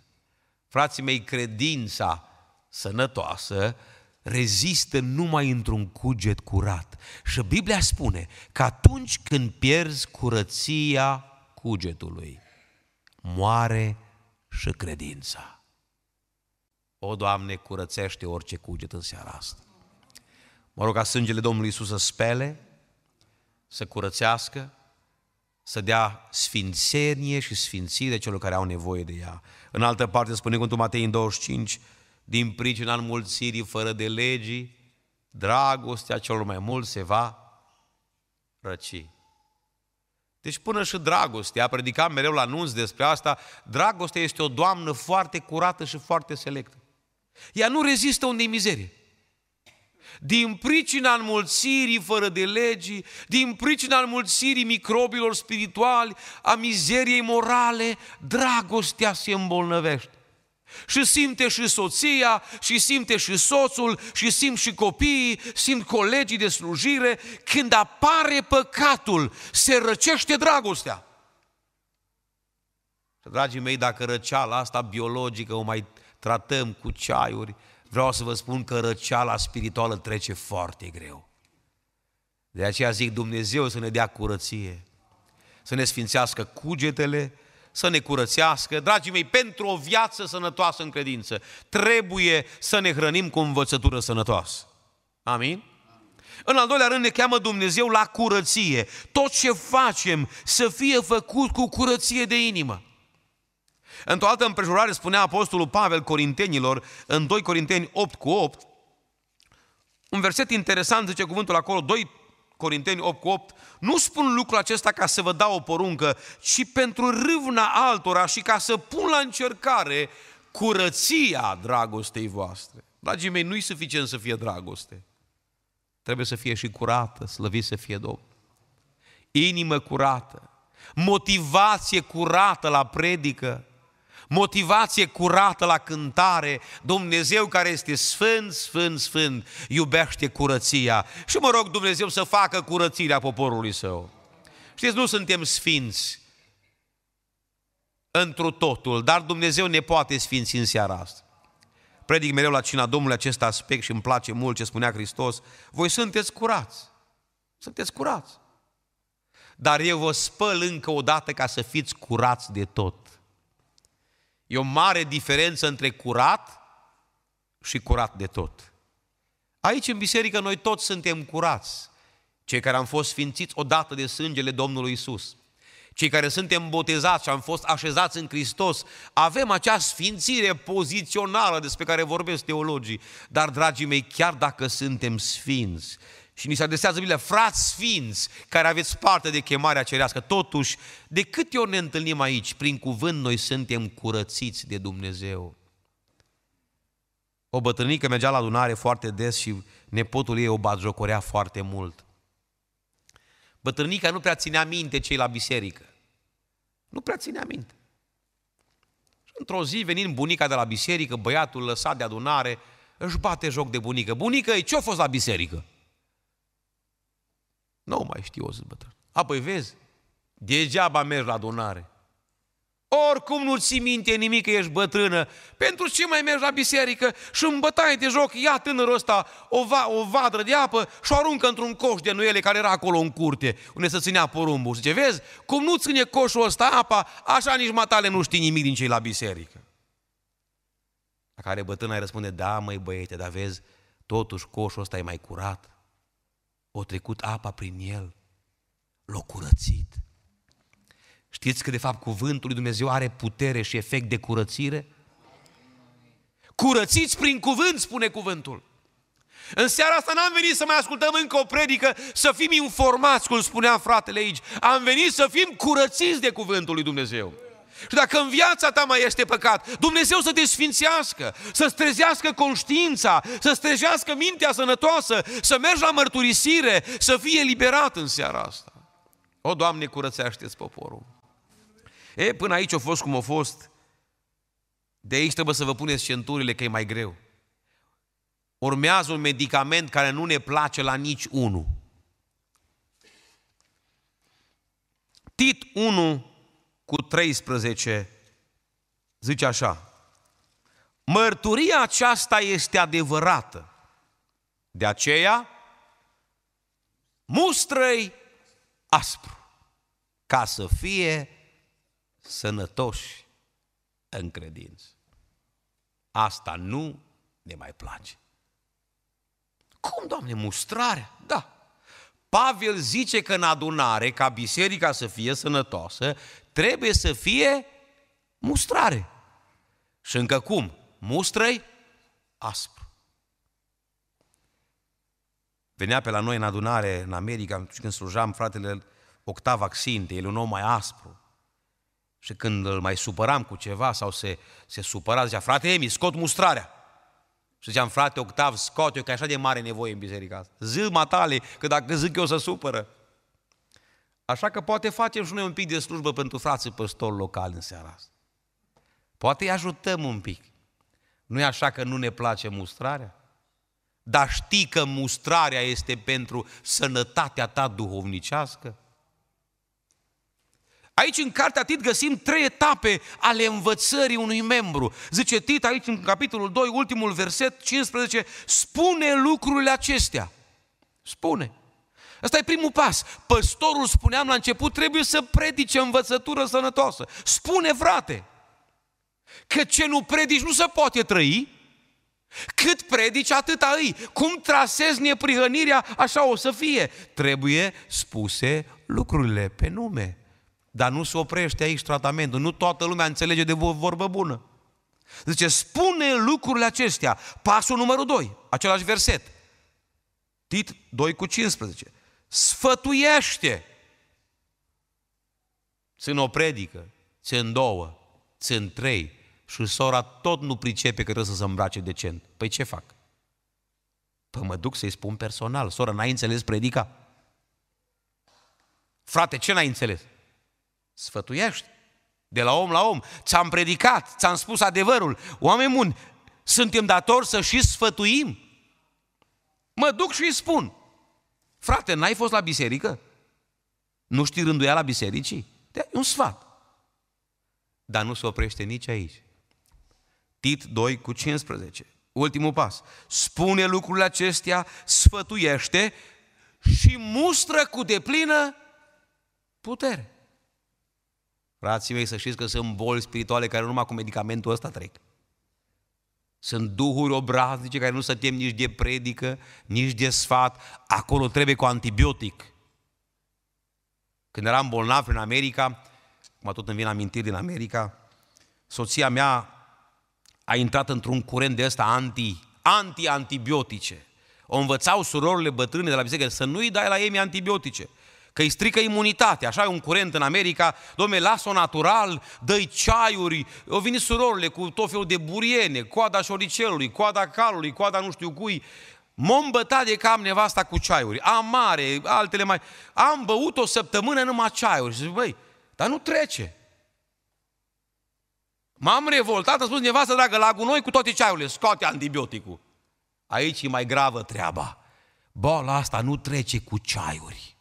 A: Frații mei, credința sănătoasă rezistă numai într-un cuget curat. Și Biblia spune că atunci când pierzi curăția cugetului, moare și credința. O, Doamne, curățește orice cuget în seara asta. Mă rog ca sângele Domnului Isus să spele, să curățească, să dea sfințenie și sfințire celor care au nevoie de ea. În altă parte spune cuvântul Matei în 25, din pricina înmulțirii fără de legii, dragostea celor mai mult se va răci. Deci până și dragostea, predicam mereu la anunț despre asta, dragostea este o doamnă foarte curată și foarte selectă. Ea nu rezistă unde mizerie. Din pricina înmulțirii fără de legii, din pricina înmulțirii microbilor spirituali, a mizeriei morale, dragostea se îmbolnăvește. Și simte și soția, și simte și soțul, și simt și copiii, simt colegii de slujire. Când apare păcatul, se răcește dragostea. Dragii mei, dacă răceala asta biologică o mai tratăm cu ceaiuri, vreau să vă spun că răceala spirituală trece foarte greu. De aceea zic Dumnezeu să ne dea curăție, să ne sfințească cugetele, să ne curățească. Dragii mei, pentru o viață sănătoasă în credință, trebuie să ne hrănim cu învățătură sănătoasă. Amin? În al doilea rând ne cheamă Dumnezeu la curăție. Tot ce facem să fie făcut cu curăție de inimă. Într-o altă împrejurare spunea Apostolul Pavel Corintenilor, în 2 Corinteni 8 cu 8, un verset interesant zice cuvântul acolo, 2 Corinteni 8 cu 8, nu spun lucrul acesta ca să vă dau o poruncă, ci pentru râvna altora și ca să pun la încercare curăția dragostei voastre. Dragii mei, nu-i suficient să fie dragoste. Trebuie să fie și curată, slăvit să fie Domnul. Inimă curată, motivație curată la predică, motivație curată la cântare, Dumnezeu care este sfânt, sfânt, sfânt, iubește curăția. Și mă rog Dumnezeu să facă curățirea poporului său. Știți, nu suntem sfinți întru totul, dar Dumnezeu ne poate sfinți în seara asta. Predic mereu la cina Domnului acest aspect și îmi place mult ce spunea Hristos. Voi sunteți curați. Sunteți curați. Dar eu vă spăl încă o dată ca să fiți curați de tot. E o mare diferență între curat și curat de tot. Aici, în biserică, noi toți suntem curați. Cei care am fost sfințiți odată de sângele Domnului Isus. Cei care suntem botezați și am fost așezați în Hristos, avem acea sfințire pozițională despre care vorbesc teologii. Dar, dragii mei, chiar dacă suntem sfinți, și ni se adresează Biblia, frați sfinți, care aveți parte de chemarea cerească. Totuși, de cât eu ne întâlnim aici, prin cuvânt noi suntem curățiți de Dumnezeu. O bătrânică mergea la adunare foarte des și nepotul ei o batjocorea foarte mult. Bătrânica nu prea ținea minte cei la biserică. Nu prea ținea minte. Și într-o zi, venind bunica de la biserică, băiatul lăsat de adunare, își bate joc de bunică. Bunică, ce-a fost la biserică? Nu mai știu, o zis bătrân. Apoi vezi, degeaba mergi la adunare. Oricum nu ți minte nimic că ești bătrână. Pentru ce mai mergi la biserică și în bătaie de joc ia tânărul ăsta o, va, o vadră de apă și o aruncă într-un coș de nuiele care era acolo în curte, unde se ținea porumbul. Zice, vezi, cum nu ține coșul ăsta apa, așa nici matale nu știi nimic din cei la biserică. La care bătrâna îi răspunde, da măi băiete, dar vezi, totuși coșul ăsta e mai curat o trecut apa prin el, l-a curățit. Știți că de fapt cuvântul lui Dumnezeu are putere și efect de curățire? Curățiți prin cuvânt, spune cuvântul. În seara asta n-am venit să mai ascultăm încă o predică, să fim informați, cum spunea fratele aici. Am venit să fim curățiți de cuvântul lui Dumnezeu. Și dacă în viața ta mai este păcat, Dumnezeu să te sfințească, să strezească conștiința, să strezească mintea sănătoasă, să mergi la mărturisire, să fie eliberat în seara asta. O, Doamne, curățește-ți poporul. E, până aici a fost cum a fost. De aici trebuie să vă puneți centurile că e mai greu. Urmează un medicament care nu ne place la nici unul. Tit 1, cu 13 zice așa, mărturia aceasta este adevărată, de aceea mustrăi aspru, ca să fie sănătoși în credință. Asta nu ne mai place. Cum, Doamne, mustrarea? Da. Pavel zice că în adunare, ca biserica să fie sănătoasă, trebuie să fie mustrare. Și încă cum? Mustrăi aspru. Venea pe la noi în adunare în America, când slujam fratele Octav Axinte, el un om mai aspru. Și când îl mai supăram cu ceva sau se, se supăra, zicea, frate Emi, scot mustrarea. Și ziceam, frate Octav, scot eu, că așa de mare nevoie în biserica asta. Zâma tale, că dacă zic eu să supără. Așa că poate facem și noi un pic de slujbă pentru frații păstori local în seara asta. Poate îi ajutăm un pic. nu e așa că nu ne place mustrarea? Dar știi că mustrarea este pentru sănătatea ta duhovnicească? Aici în cartea Tit găsim trei etape ale învățării unui membru. Zice Tit aici în capitolul 2, ultimul verset 15, spune lucrurile acestea. Spune. Asta e primul pas. Păstorul, spuneam la început, trebuie să predice învățătură sănătoasă. Spune, frate, că ce nu predici nu se poate trăi, cât predici, atâta îi. Cum trasezi neprihănirea, așa o să fie. Trebuie spuse lucrurile pe nume. Dar nu se oprește aici tratamentul. Nu toată lumea înțelege de vorbă bună. Zice, spune lucrurile acestea. Pasul numărul 2, același verset. Tit 2 cu 15 sfătuiește. Țin o predică, țin două, țin trei și sora tot nu pricepe că trebuie să se îmbrace decent. Păi ce fac? Păi mă duc să-i spun personal, Sora, n-ai înțeles predica? Frate, ce n-ai înțeles? Sfătuiește. De la om la om. Ți-am predicat, ți-am spus adevărul. Oameni buni, suntem datori să și sfătuim. Mă duc și îi spun. Frate, n-ai fost la biserică? Nu știi rânduia la bisericii? E un sfat. Dar nu se oprește nici aici. Tit 2 cu 15. Ultimul pas. Spune lucrurile acestea, sfătuiește și mustră cu deplină putere. Frații mei, să știți că sunt boli spirituale care numai cu medicamentul ăsta trec. Sunt duhuri obraznice care nu se tem nici de predică, nici de sfat. Acolo trebuie cu antibiotic. Când eram bolnav în America, mă tot îmi vin amintiri din America, soția mea a intrat într-un curent de ăsta anti, anti-antibiotice. O învățau surorile bătrâne de la biserică să nu-i dai la ei antibiotice că îi strică imunitatea. Așa e un curent în America, domne, lasă-o natural, dă ceaiuri. Au venit surorile cu tot felul de buriene, coada șoricelului, coada calului, coada nu știu cui. M-am bătat de cam nevasta cu ceaiuri, amare, altele mai... Am băut o săptămână numai ceaiuri. Și zic, băi, dar nu trece. M-am revoltat, am spus, nevastă dragă, la gunoi cu toate ceaiurile, scoate antibioticul. Aici e mai gravă treaba. Boala asta nu trece cu ceaiuri.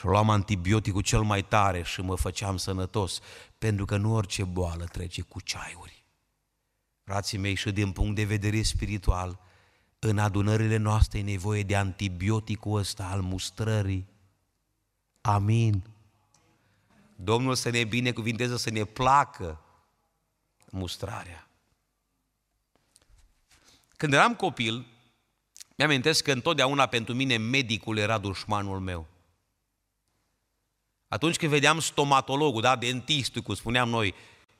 A: Și luam antibioticul cel mai tare și mă făceam sănătos, pentru că nu orice boală trece cu ceaiuri. Frații mei, și din punct de vedere spiritual, în adunările noastre e nevoie de antibioticul ăsta al mustrării. Amin. Domnul să ne binecuvinteze, să ne placă mustrarea. Când eram copil, mi-amintesc că întotdeauna pentru mine medicul era dușmanul meu. Atunci când vedeam stomatologul, da, dentistul, cum spuneam noi,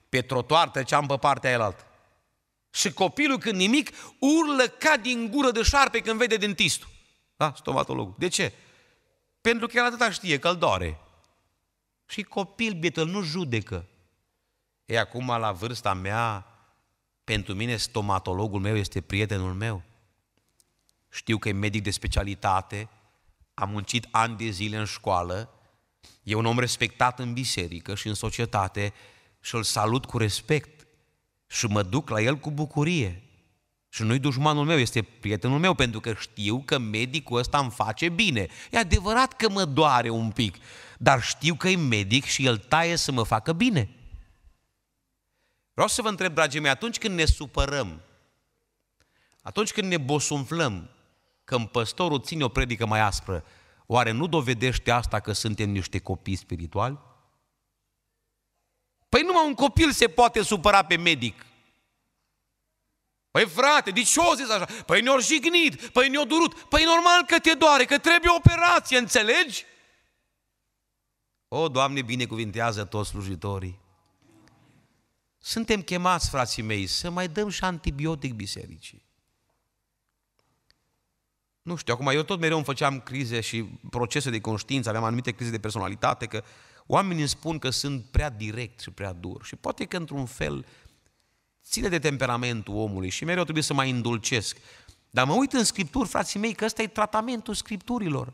A: pe trotuar treceam pe partea altă. Și copilul când nimic urlă ca din gură de șarpe când vede dentistul. Da, stomatologul. De ce? Pentru că el atâta știe că îl doare. Și copil, bietul, nu judecă. E acum, la vârsta mea, pentru mine stomatologul meu este prietenul meu. Știu că e medic de specialitate, am muncit ani de zile în școală, E un om respectat în biserică și în societate și îl salut cu respect și mă duc la el cu bucurie. Și nu-i dușmanul meu, este prietenul meu, pentru că știu că medicul ăsta îmi face bine. E adevărat că mă doare un pic, dar știu că e medic și el taie să mă facă bine. Vreau să vă întreb, dragii mei, atunci când ne supărăm, atunci când ne bosumflăm, când păstorul ține o predică mai aspră, Oare nu dovedește asta că suntem niște copii spirituali? Păi numai un copil se poate supăra pe medic. Păi frate, de ce o zis așa? Păi ne o jignit, păi ne o durut, păi normal că te doare, că trebuie operație, înțelegi? O, Doamne, binecuvintează toți slujitorii. Suntem chemați, frații mei, să mai dăm și antibiotic bisericii. Nu știu, acum eu tot mereu îmi făceam crize și procese de conștiință, aveam anumite crize de personalitate, că oamenii îmi spun că sunt prea direct și prea dur. Și poate că într-un fel ține de temperamentul omului și mereu trebuie să mai indulcesc. Dar mă uit în Scripturi, frații mei, că ăsta e tratamentul Scripturilor.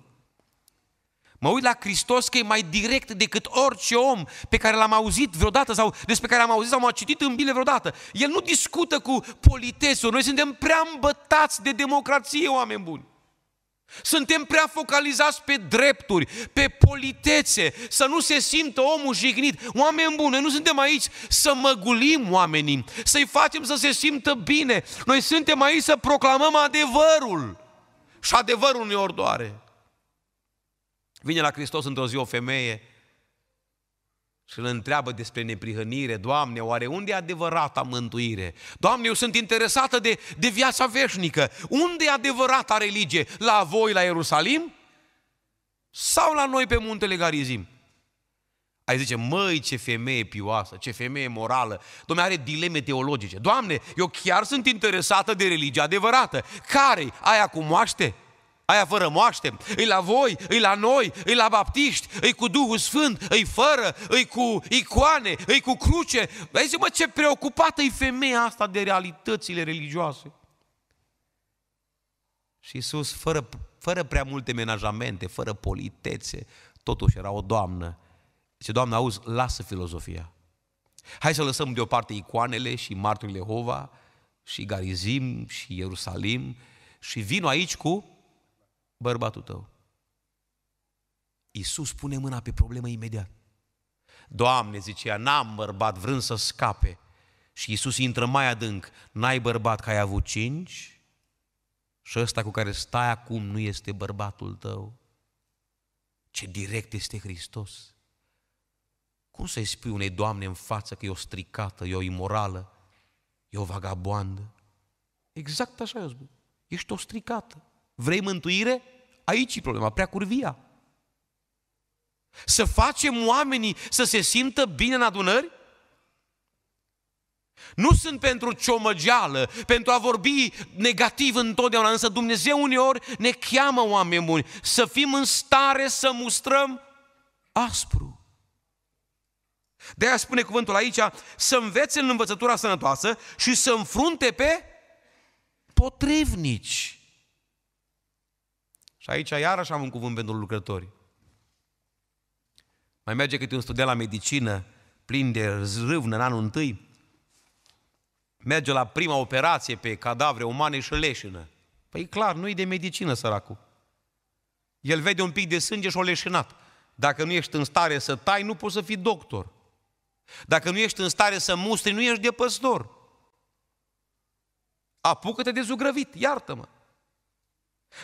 A: Mă uit la Hristos că e mai direct decât orice om pe care l-am auzit vreodată sau despre care am auzit sau m-a citit în bile vreodată. El nu discută cu politesul. Noi suntem prea îmbătați de democrație, oameni buni. Suntem prea focalizați pe drepturi, pe politețe, să nu se simtă omul jignit. Oameni buni, noi nu suntem aici să măgulim oamenii, să-i facem să se simtă bine. Noi suntem aici să proclamăm adevărul. Și adevărul ne ordoare. Vine la Hristos într-o zi o femeie și îl întreabă despre neprihănire, Doamne, oare unde e adevărata mântuire? Doamne, eu sunt interesată de, de viața veșnică. Unde e adevărata religie? La voi, la Ierusalim? Sau la noi pe muntele Garizim? Ai zice, măi, ce femeie pioasă, ce femeie morală. Doamne, are dileme teologice. Doamne, eu chiar sunt interesată de religia adevărată. care Aia cu moaște? Aia fără moaște, e la voi, e la noi, e la baptiști, e cu Duhul Sfânt, e fără, e cu icoane, e cu cruce. Vezi mă ce preocupată e femeia asta de realitățile religioase. Și Iisus, fără, fără prea multe menajamente, fără politețe, totuși era o doamnă. Zice, doamnă, auzi, lasă filozofia. Hai să lăsăm deoparte icoanele și marturile Hova și Garizim și Ierusalim și vino aici cu bărbatul tău. Iisus pune mâna pe problemă imediat. Doamne, zicea, n-am bărbat, vrând să scape. Și Iisus intră mai adânc. N-ai bărbat că ai avut cinci? Și ăsta cu care stai acum nu este bărbatul tău. Ce direct este Hristos. Cum să-i spui unei doamne în față că e o stricată, e o imorală, e o vagaboandă? Exact așa eu spun. Ești o stricată. Vrei mântuire? Aici e problema, prea curvia. Să facem oamenii să se simtă bine în adunări? Nu sunt pentru ciomăgeală, pentru a vorbi negativ întotdeauna, însă Dumnezeu uneori ne cheamă oameni buni să fim în stare să mustrăm aspru. De aia spune cuvântul aici, să învețe în învățătura sănătoasă și să înfrunte pe potrivnici. Și aici iarăși am un cuvânt pentru lucrători. Mai merge câte un student la medicină, plin de râvnă în anul întâi, merge la prima operație pe cadavre umane și leșină. Păi clar, nu e de medicină săracul. El vede un pic de sânge și o leșinat. Dacă nu ești în stare să tai, nu poți să fii doctor. Dacă nu ești în stare să mustri, nu ești de păstor. Apucă-te de zugrăvit, iartă-mă.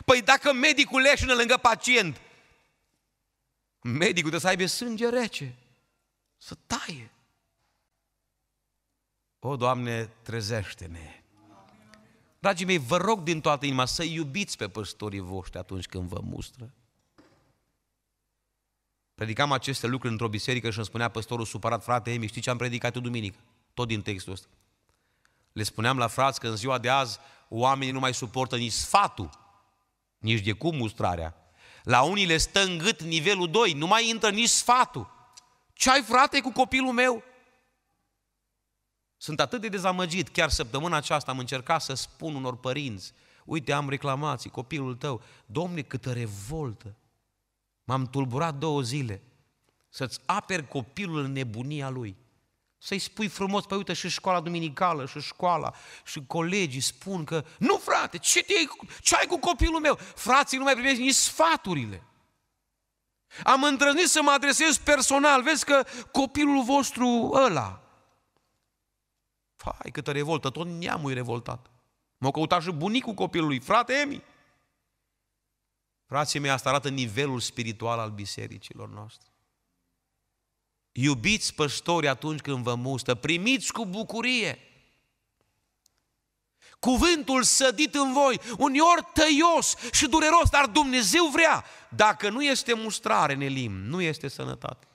A: Păi dacă medicul leșină lângă pacient, medicul trebuie să aibă sânge rece, să taie. O, Doamne, trezește-ne! Dragii mei, vă rog din toată inima să iubiți pe păstorii voștri atunci când vă mustră. Predicam aceste lucruri într-o biserică și îmi spunea păstorul supărat, frate Emi, știi ce am predicat eu duminică? Tot din textul ăsta. Le spuneam la frați că în ziua de azi oamenii nu mai suportă nici sfatul nici de cum mustrarea. La unii le stă în gât nivelul 2, nu mai intră nici sfatul. Ce ai frate cu copilul meu? Sunt atât de dezamăgit, chiar săptămâna aceasta am încercat să spun unor părinți, uite, am reclamații, copilul tău, domne, câtă revoltă! M-am tulburat două zile să-ți aperi copilul în nebunia lui. Să-i spui frumos, păi uite, și școala duminicală, și școala, și colegii spun că nu frate, ce, te, ce ai cu copilul meu? Frații nu mai primesc nici sfaturile. Am îndrăznit să mă adresez personal, vezi că copilul vostru ăla, Fai, câtă revoltă, tot neamul e revoltat. M-a căutat și bunicul copilului, frate Emi. Frații mei, asta arată nivelul spiritual al bisericilor noastre. Iubiți păstori atunci când vă mustă, primiți cu bucurie. Cuvântul sădit în voi, uneori tăios și dureros, dar Dumnezeu vrea. Dacă nu este mustrare, ne lim, nu este sănătate.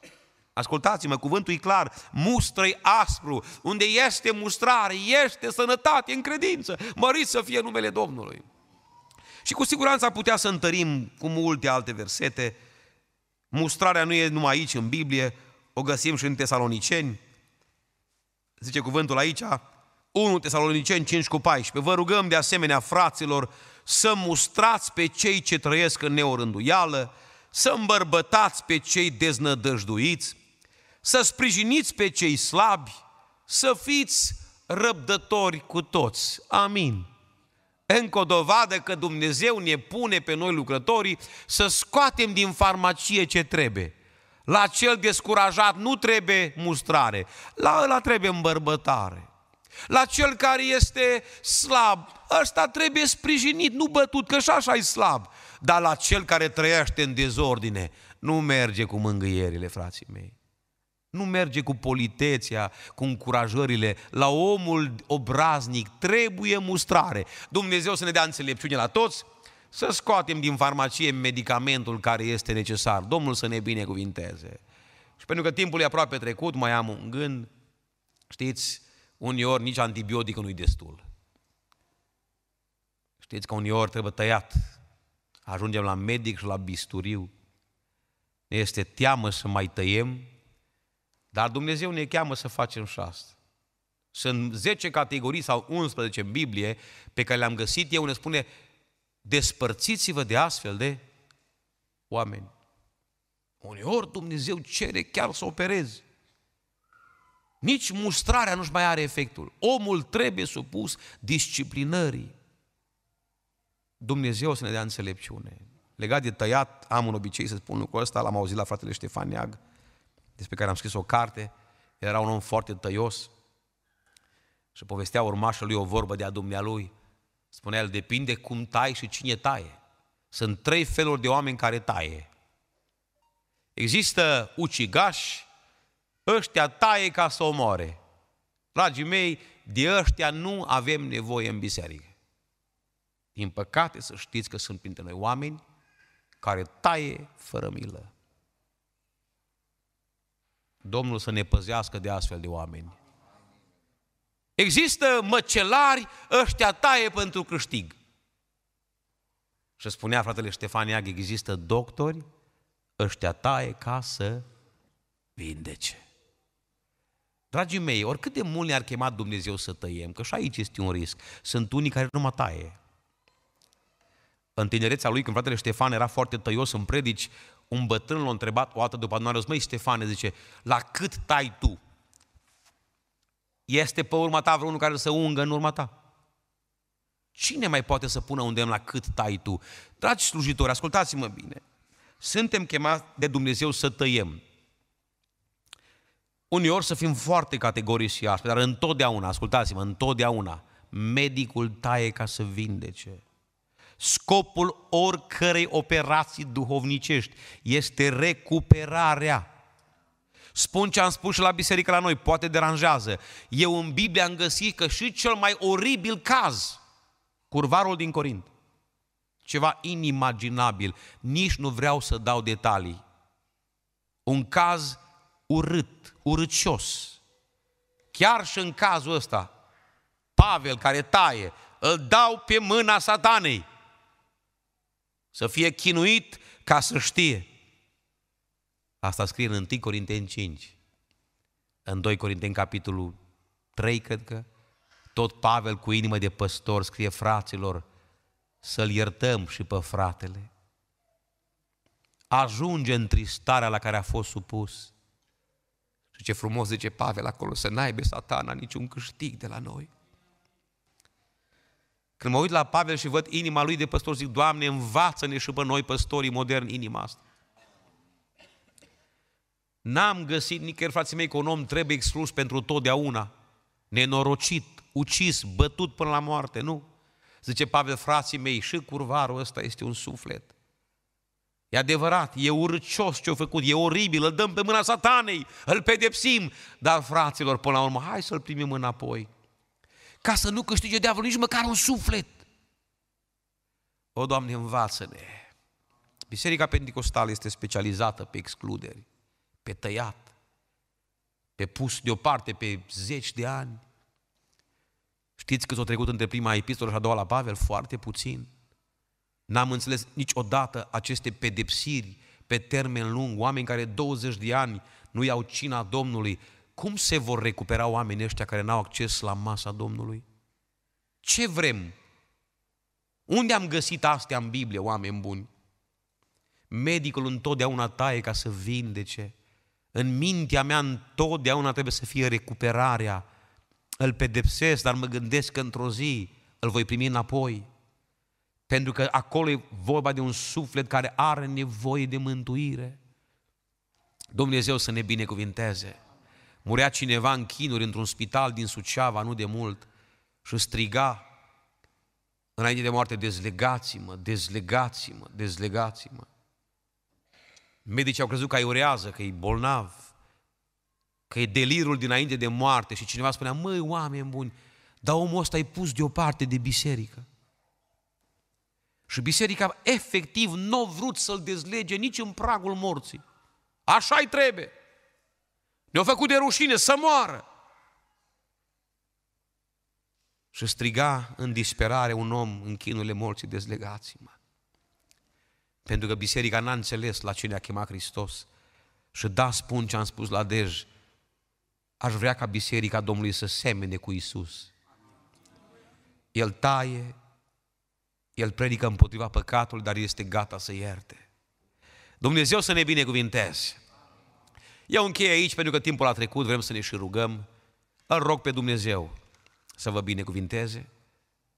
A: Ascultați-mă, cuvântul e clar, mustră aspru, unde este mustrare, este sănătate în credință, măriți să fie numele Domnului. Și cu siguranță am putea să întărim cu multe alte versete, mustrarea nu e numai aici în Biblie, o găsim și în Tesaloniceni. Zice cuvântul aici, 1 Tesaloniceni 5 cu 14. Vă rugăm de asemenea, fraților, să mustrați pe cei ce trăiesc în neorânduială, să îmbărbătați pe cei deznădăjduiți, să sprijiniți pe cei slabi, să fiți răbdători cu toți. Amin. Încă o dovadă că Dumnezeu ne pune pe noi lucrătorii să scoatem din farmacie ce trebuie. La cel descurajat nu trebuie mustrare, la ăla trebuie îmbărbătare. La cel care este slab, ăsta trebuie sprijinit, nu bătut, că și așa e slab. Dar la cel care trăiește în dezordine, nu merge cu mângâierile, frații mei. Nu merge cu politeția, cu încurajările. La omul obraznic trebuie mustrare. Dumnezeu să ne dea înțelepciune la toți să scoatem din farmacie medicamentul care este necesar. Domnul să ne binecuvinteze. Și pentru că timpul e aproape trecut, mai am un gând. Știți, uneori nici antibiotic nu-i destul. Știți că uneori trebuie tăiat. Ajungem la medic și la bisturiu. Ne este teamă să mai tăiem, dar Dumnezeu ne cheamă să facem și asta. Sunt 10 categorii sau 11 în Biblie pe care le-am găsit. Eu ne spune, despărțiți-vă de astfel de oameni. Uneori Dumnezeu cere chiar să operezi. Nici mustrarea nu-și mai are efectul. Omul trebuie supus disciplinării. Dumnezeu să ne dea înțelepciune. Legat de tăiat, am un obicei să spun lucrul ăsta, l-am auzit la fratele Ștefan Iag, despre care am scris o carte, era un om foarte tăios și povestea urmașului o vorbă de-a dumnealui. Spunea el, depinde cum tai și cine taie. Sunt trei feluri de oameni care taie. Există ucigași, ăștia taie ca să omoare. Dragii mei, de ăștia nu avem nevoie în biserică. Din păcate să știți că sunt printre noi oameni care taie fără milă. Domnul să ne păzească de astfel de oameni. Există măcelari, ăștia taie pentru câștig. Și spunea fratele Ștefan Iag, există doctori, ăștia taie ca să vindece. Dragii mei, oricât de mult ne-ar chema Dumnezeu să tăiem, că și aici este un risc, sunt unii care nu mă taie. În tinerețea lui, când fratele Ștefan era foarte tăios în predici, un bătrân l-a întrebat o dată după adunare, măi Ștefane, zice, la cât tai tu? Este pe urma ta vreunul care să ungă în urma ta? Cine mai poate să pună un demn la cât tai tu? Dragi slujitori, ascultați-mă bine. Suntem chemați de Dumnezeu să tăiem. Uneori să fim foarte categorici și aspri, dar întotdeauna, ascultați-mă, întotdeauna, medicul taie ca să vindece. Scopul oricărei operații duhovnicești este recuperarea. Spun ce am spus și la biserică la noi, poate deranjează. Eu în Biblie am găsit că și cel mai oribil caz, curvarul din Corint, ceva inimaginabil, nici nu vreau să dau detalii. Un caz urât, urâcios. Chiar și în cazul ăsta, Pavel care taie, îl dau pe mâna satanei. Să fie chinuit ca să știe. Asta scrie în 1 Corinteni 5, în 2 Corinteni capitolul 3, cred că, tot Pavel cu inimă de păstor scrie fraților să-l iertăm și pe fratele. Ajunge în tristarea la care a fost supus. Și ce frumos zice Pavel acolo, să n-aibă satana niciun câștig de la noi. Când mă uit la Pavel și văd inima lui de păstor, zic, Doamne, învață-ne și pe noi, păstorii moderni, inima asta. N-am găsit nicăieri, frații mei, că un om trebuie exclus pentru totdeauna. Nenorocit, ucis, bătut până la moarte, nu? Zice Pavel, frații mei, și curvarul ăsta este un suflet. E adevărat, e urcios ce-a făcut, e oribil, îl dăm pe mâna satanei, îl pedepsim. Dar, fraților, până la urmă, hai să-l primim înapoi. Ca să nu câștige diavolul nici măcar un suflet. O, Doamne, învață-ne! Biserica Pentecostală este specializată pe excluderi pe tăiat, pe pus deoparte pe zeci de ani. Știți cât s-a trecut între prima epistolă și a doua la Pavel? Foarte puțin. N-am înțeles niciodată aceste pedepsiri pe termen lung, oameni care 20 de ani nu iau cina Domnului. Cum se vor recupera oamenii ăștia care n-au acces la masa Domnului? Ce vrem? Unde am găsit astea în Biblie, oameni buni? Medicul întotdeauna taie ca să vindece. În mintea mea întotdeauna trebuie să fie recuperarea. Îl pedepsesc, dar mă gândesc că într-o zi îl voi primi înapoi. Pentru că acolo e vorba de un suflet care are nevoie de mântuire. Dumnezeu să ne binecuvinteze. Murea cineva în chinuri într-un spital din Suceava, nu de mult, și striga înainte de moarte, dezlegați-mă, dezlegați-mă, dezlegați-mă. Medicii au crezut că urează, că e bolnav, că e delirul dinainte de moarte și cineva spunea, măi, oameni buni, dar omul ăsta e pus deoparte de biserică. Și biserica efectiv nu a vrut să-l dezlege nici în pragul morții. Așa-i trebuie. Ne-au făcut de rușine să moară. Și striga în disperare un om în chinurile morții, dezlegați-mă. Pentru că biserica n-a înțeles la cine a chemat Hristos. Și da, spun ce am spus la Dej, aș vrea ca biserica Domnului să semene cu Isus. El taie, el predică împotriva păcatului, dar este gata să ierte. Dumnezeu să ne binecuvinteze. Eu închei aici pentru că timpul a trecut, vrem să ne și rugăm. Îl rog pe Dumnezeu să vă binecuvinteze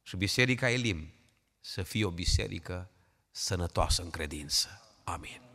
A: și biserica Elim să fie o biserică sănătoasă în credință. Amin.